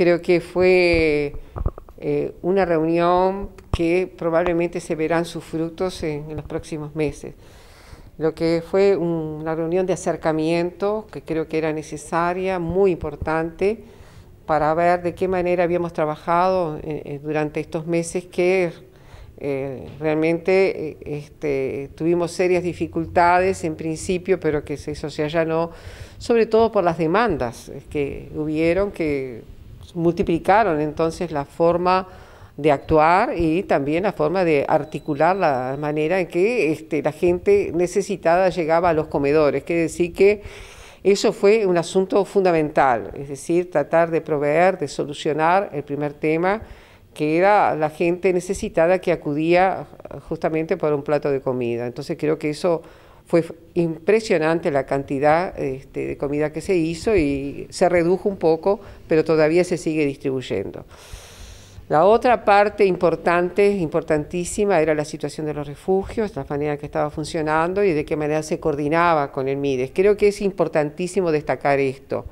Creo que fue eh, una reunión que probablemente se verán sus frutos en, los próximos meses. Lo que fue una reunión de acercamiento que creo que era necesaria, muy importante, para ver de qué manera habíamos trabajado eh, eh, durante estos meses que realmente este, tuvimos serias dificultades en principio, pero que eso se allanó, sobre todo por las demandas que hubieron, que multiplicaron entonces la forma de actuar y también la forma de articular la manera en que este, la gente necesitada llegaba a los comedores. Quiere decir que eso fue un asunto fundamental, es decir, tratar de proveer, de solucionar el primer tema, que era la gente necesitada que acudía justamente por un plato de comida. Entonces creo que eso fue impresionante la cantidad este, de comida que se hizo y se redujo un poco, pero todavía se sigue distribuyendo. La otra parte importante, importantísima, era la situación de los refugios, la manera que estaba funcionando y de qué manera se coordinaba con el MIDES. Creo que es importantísimo destacar esto.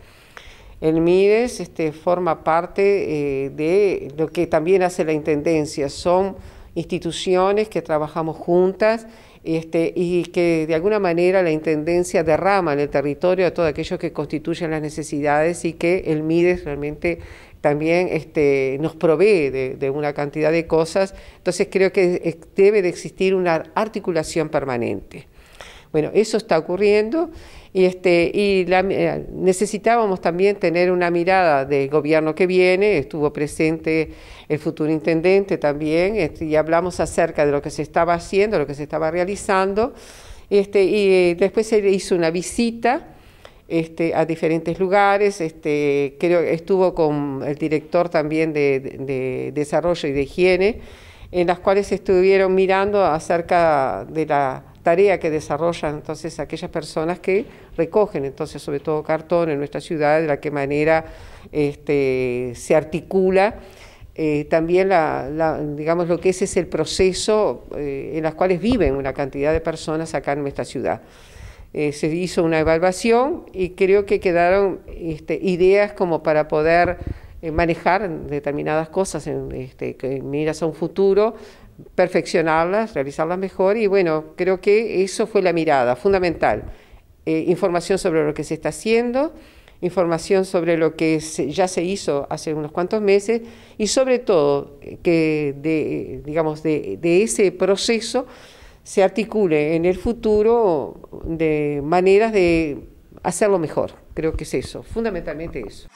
El MIDES este, forma parte eh, de lo que también hace la Intendencia, son instituciones que trabajamos juntas este, y que de alguna manera la Intendencia derrama en el territorio a todo aquello que constituyen las necesidades y que el MIDES realmente también este, nos provee de, de, una cantidad de cosas. Entonces creo que debe de existir una articulación permanente. Bueno, eso está ocurriendo y, este, eh, necesitábamos también tener una mirada del gobierno que viene, estuvo presente el futuro intendente también, este, y hablamos acerca de lo que se estaba haciendo, lo que se estaba realizando, este, y eh, después se hizo una visita. a diferentes lugares. Este, creo estuvo con el director también de, desarrollo y de higiene, en las cuales estuvieron mirando acerca de la tarea que desarrollan entonces aquellas personas que recogen entonces sobre todo cartón en nuestra ciudad, de la que manera este, se articula eh, también la, digamos lo que es, es el proceso eh, en las cuales viven una cantidad de personas acá en nuestra ciudad. Eh, se hizo una evaluación y creo que quedaron este, ideas como para poder manejar determinadas cosas en, este, que miras a un futuro, perfeccionarlas, realizarlas mejor y bueno, creo que eso fue la mirada fundamental. Eh, información sobre lo que se está haciendo, información sobre lo que ya se hizo hace unos cuantos meses y sobre todo eh, que digamos, de, de ese proceso se articule en el futuro de maneras de hacerlo mejor. Creo que es eso, fundamentalmente eso.